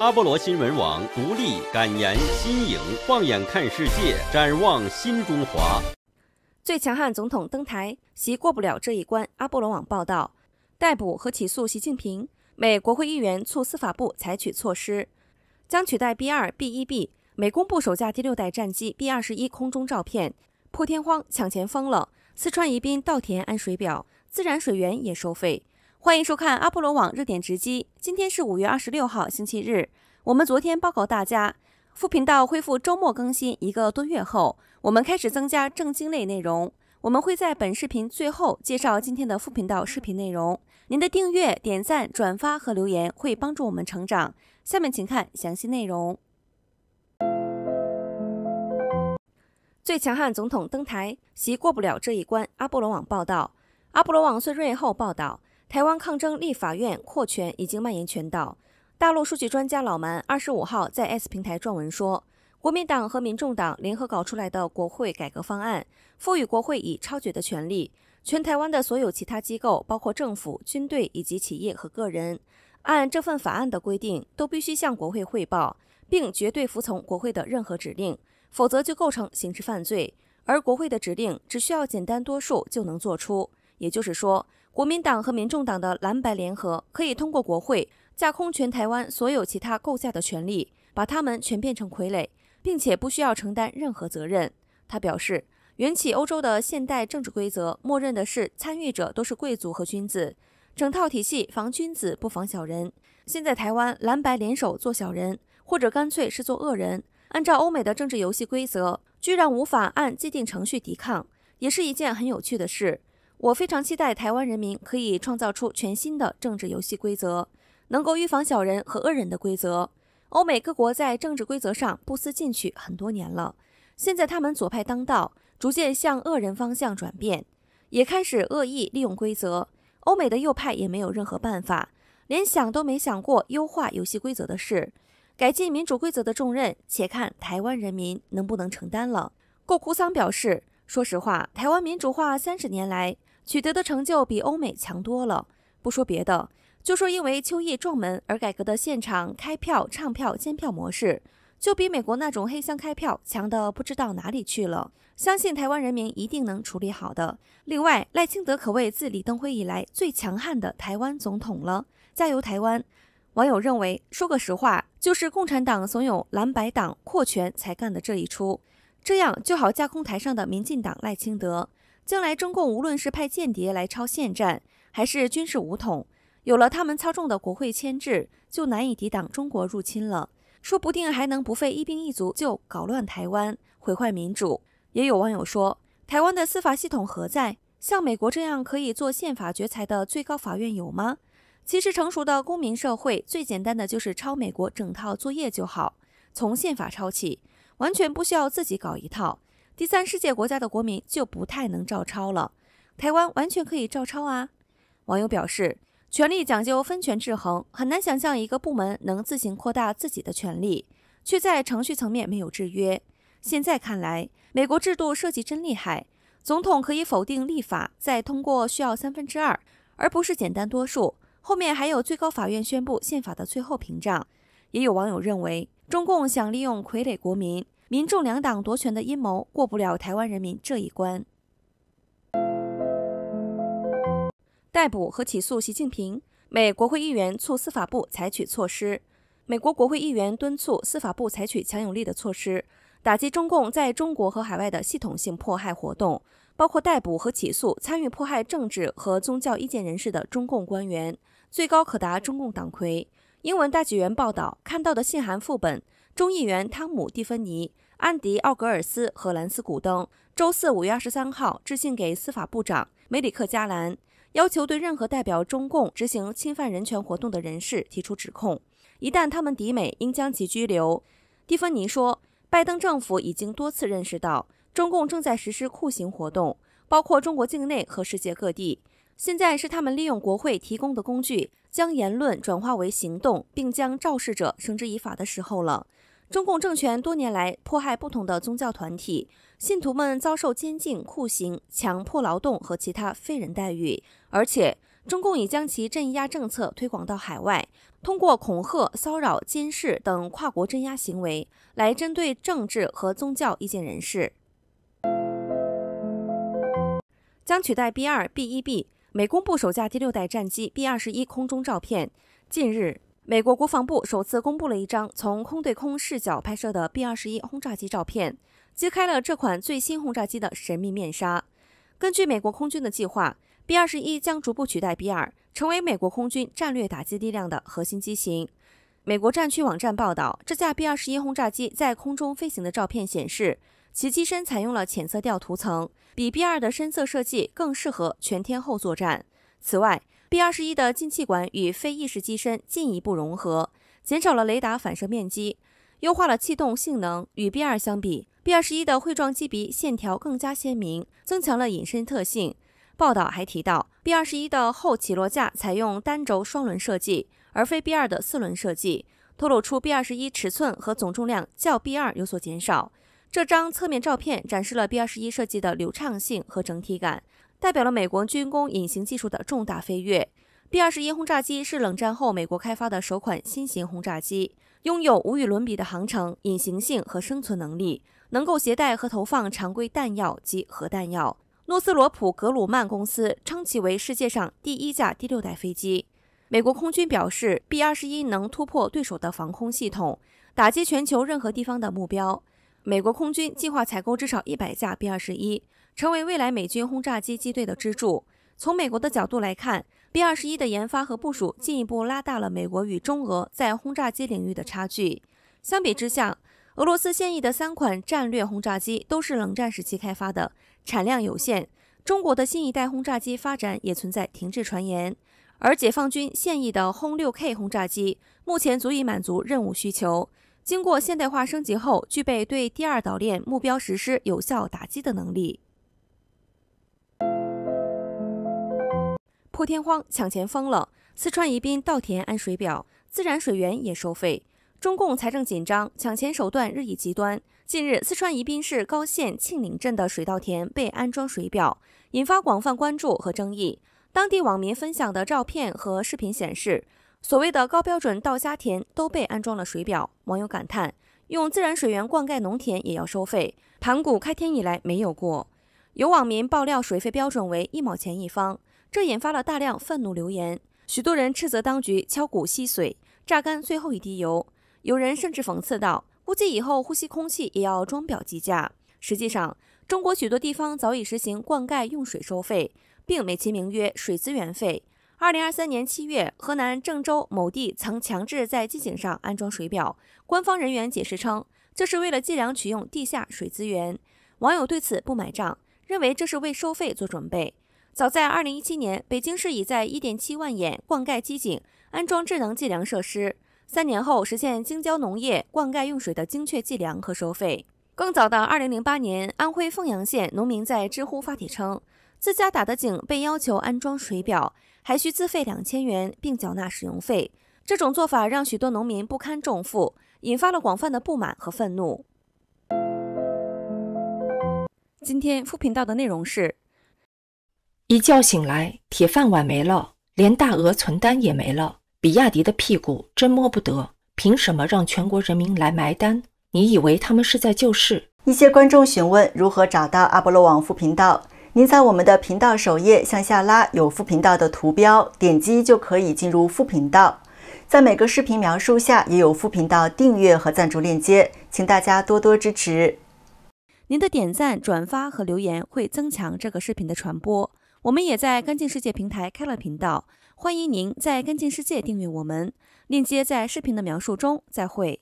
阿波罗新闻网独立感言新颖，放眼看世界，展望新中华。最强悍总统登台，习过不了这一关。阿波罗网报道：逮捕和起诉习近平。美国会议员促司法部采取措施，将取代 B 二 B 一 B。美公布首架第六代战机 B 二十一空中照片，破天荒抢钱疯了。四川宜宾稻田安水表，自然水源也收费。欢迎收看阿波罗网热点直击。今天是五月二十六号，星期日。我们昨天报告大家，副频道恢复周末更新一个多月后，我们开始增加正经类内容。我们会在本视频最后介绍今天的副频道视频内容。您的订阅、点赞、转发和留言会帮助我们成长。下面请看详细内容。最强悍总统登台，习过不了这一关。阿波罗网报道，阿波罗网最锐后报道。台湾抗争、立法院扩权已经蔓延全岛。大陆数据专家老蛮二十五号在 S 平台撰文说：“国民党和民众党联合搞出来的国会改革方案，赋予国会以超绝的权利，全台湾的所有其他机构，包括政府、军队以及企业和个人，按这份法案的规定，都必须向国会汇报，并绝对服从国会的任何指令，否则就构成刑事犯罪。而国会的指令只需要简单多数就能做出。也就是说。”国民党和民众党的蓝白联合可以通过国会架空全台湾所有其他构架的权利，把他们全变成傀儡，并且不需要承担任何责任。他表示，缘起欧洲的现代政治规则，默认的是参与者都是贵族和君子，整套体系防君子不防小人。现在台湾蓝白联手做小人，或者干脆是做恶人，按照欧美的政治游戏规则，居然无法按既定程序抵抗，也是一件很有趣的事。我非常期待台湾人民可以创造出全新的政治游戏规则，能够预防小人和恶人的规则。欧美各国在政治规则上不思进取很多年了，现在他们左派当道，逐渐向恶人方向转变，也开始恶意利用规则。欧美的右派也没有任何办法，连想都没想过优化游戏规则的事，改进民主规则的重任，且看台湾人民能不能承担了。顾枯桑表示，说实话，台湾民主化三十年来。取得的成就比欧美强多了，不说别的，就说因为秋叶撞门而改革的现场开票、唱票、监票模式，就比美国那种黑箱开票强的不知道哪里去了。相信台湾人民一定能处理好的。另外，赖清德可谓自李登辉以来最强悍的台湾总统了。加油，台湾！网友认为，说个实话，就是共产党怂恿蓝白党扩权才干的这一出，这样就好架空台上的民进党赖清德。将来中共无论是派间谍来抄现战，还是军事武统，有了他们操纵的国会牵制，就难以抵挡中国入侵了。说不定还能不费一兵一卒就搞乱台湾，毁坏民主。也有网友说，台湾的司法系统何在？像美国这样可以做宪法决裁的最高法院有吗？其实成熟的公民社会最简单的就是抄美国整套作业就好，从宪法抄起，完全不需要自己搞一套。第三世界国家的国民就不太能照抄了，台湾完全可以照抄啊。网友表示，权力讲究分权制衡，很难想象一个部门能自行扩大自己的权力，却在程序层面没有制约。现在看来，美国制度设计真厉害，总统可以否定立法，再通过需要三分之二，而不是简单多数。后面还有最高法院宣布宪法的最后屏障。也有网友认为，中共想利用傀儡国民。民众两党夺权的阴谋过不了台湾人民这一关。逮捕和起诉习近平，美国会议员促司法部采取措施。美国国会议员敦促司法部采取强有力的措施，打击中共在中国和海外的系统性迫害活动，包括逮捕和起诉参与迫害政治和宗教意见人士的中共官员，最高可达中共党魁。英文大纪元报道看到的信函副本。众议员汤姆·蒂芬尼、安迪·奥格尔斯和兰斯·古登周四五月二十三号致信给司法部长梅里克·加兰，要求对任何代表中共执行侵犯人权活动的人士提出指控。一旦他们抵美，应将其拘留。蒂芬尼说：“拜登政府已经多次认识到中共正在实施酷刑活动，包括中国境内和世界各地。现在是他们利用国会提供的工具，将言论转化为行动，并将肇事者绳之以法的时候了。”中共政权多年来迫害不同的宗教团体，信徒们遭受监禁、酷刑、强迫劳动和其他非人待遇。而且，中共已将其镇压政策推广到海外，通过恐吓、骚扰、监视等跨国镇压行为来针对政治和宗教意见人士。将取代 B 二 B 一 B。美公布首架第六代战机 B 二十一空中照片。近日。美国国防部首次公布了一张从空对空视角拍摄的 B-21 轰炸机照片，揭开了这款最新轰炸机的神秘面纱。根据美国空军的计划，B-21 将逐步取代 B-2，成为美国空军战略打击力量的核心机型。美国战区网站报道，这架 B-21 轰炸机在空中飞行的照片显示，其机身采用了浅色调涂层，比 B-2 的深色设计更适合全天候作战。此外，B 二十一的进气管与非翼式机身进一步融合，减少了雷达反射面积，优化了气动性能。与 B 二相比，B 二十一的会状机鼻线条更加鲜明，增强了隐身特性。报道还提到，B 二十一的后起落架采用单轴双轮设计，而非 B 二的四轮设计，透露出 B 二十一尺寸和总重量较 B 二有所减少。这张侧面照片展示了 B 二十一设计的流畅性和整体感。代表了美国军工隐形技术的重大飞跃。B-21 轰炸机是冷战后美国开发的首款新型轰炸机，拥有无与伦比的航程、隐形性和生存能力，能够携带和投放常规弹药及核弹药。诺斯罗普·格鲁曼公司称其为世界上第一架第六代飞机。美国空军表示，B-21 能突破对手的防空系统，打击全球任何地方的目标。美国空军计划采购至少一百架 B-21，成为未来美军轰炸机机队的支柱。从美国的角度来看，B-21 的研发和部署进一步拉大了美国与中俄在轰炸机领域的差距。相比之下，俄罗斯现役的三款战略轰炸机都是冷战时期开发的，产量有限。中国的新一代轰炸机发展也存在停滞传言。而解放军现役的轰六 K 轰炸机目前足以满足任务需求。经过现代化升级后，具备对第二岛链目标实施有效打击的能力。破天荒抢钱疯了！四川宜宾稻田安水表，自然水源也收费。中共财政紧张，抢钱手段日益极端。近日，四川宜宾市高县庆岭镇的水稻田被安装水表，引发广泛关注和争议。当地网民分享的照片和视频显示。所谓的高标准稻虾田都被安装了水表，网友感叹：用自然水源灌溉农田也要收费，盘古开天以来没有过。有网民爆料，水费标准为一毛钱一方，这引发了大量愤怒留言。许多人斥责当局敲骨吸髓，榨干最后一滴油。有人甚至讽刺道：估计以后呼吸空气也要装表计价。实际上，中国许多地方早已实行灌溉用水收费，并美其名曰水资源费。二零二三年七月，河南郑州某地曾强制在机井上安装水表。官方人员解释称，这是为了计量取用地下水资源。网友对此不买账，认为这是为收费做准备。早在二零一七年，北京市已在一点七万眼灌溉机井安装智能计量设施，三年后实现京郊农业灌溉用水的精确计量和收费。更早的二零零八年，安徽凤阳县农民在知乎发帖称，自家打的井被要求安装水表。还需自费两千元，并缴纳使用费，这种做法让许多农民不堪重负，引发了广泛的不满和愤怒。今天副频道的内容是：一觉醒来，铁饭碗没了，连大额存单也没了，比亚迪的屁股真摸不得，凭什么让全国人民来埋单？你以为他们是在救市？一些观众询问如何找到阿波罗网副频道。您在我们的频道首页向下拉，有副频道的图标，点击就可以进入副频道。在每个视频描述下也有副频道订阅和赞助链接，请大家多多支持。您的点赞、转发和留言会增强这个视频的传播。我们也在干净世界平台开了频道，欢迎您在干净世界订阅我们，链接在视频的描述中。再会。